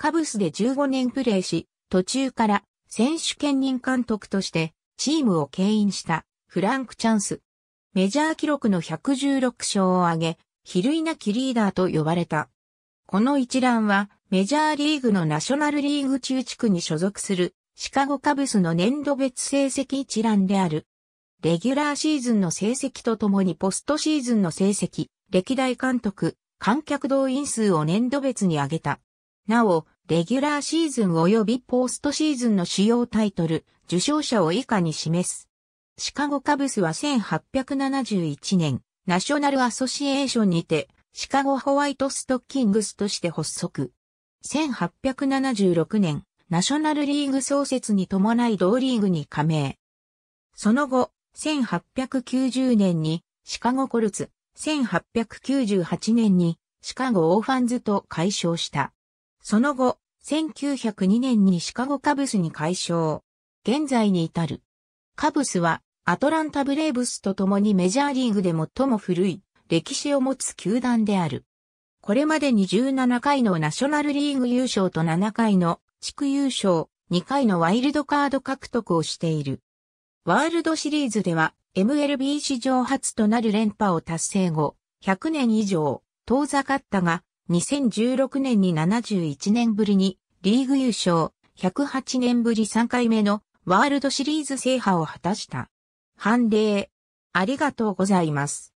カブスで15年プレーし、途中から選手兼任監督としてチームを牽引したフランク・チャンス。メジャー記録の116勝を挙げ、比類なきリーダーと呼ばれた。この一覧はメジャーリーグのナショナルリーグ中地区に所属するシカゴカブスの年度別成績一覧である。レギュラーシーズンの成績とともにポストシーズンの成績、歴代監督、観客動員数を年度別に上げた。なお、レギュラーシーズン及びポストシーズンの主要タイトル、受賞者を以下に示す。シカゴカブスは1871年、ナショナルアソシエーションにて、シカゴホワイトストッキングスとして発足。1876年、ナショナルリーグ創設に伴い同リーグに加盟。その後、1890年にシカゴコルツ、1898年にシカゴオーファンズと解消した。その後、1902年にシカゴカブスに改称。現在に至る。カブスはアトランタブレーブスと共にメジャーリーグで最も古い歴史を持つ球団である。これまでに17回のナショナルリーグ優勝と7回の地区優勝、2回のワイルドカード獲得をしている。ワールドシリーズでは MLB 史上初となる連覇を達成後、100年以上遠ざかったが、2016年に71年ぶりにリーグ優勝、108年ぶり3回目のワールドシリーズ制覇を果たした。判例、ありがとうございます。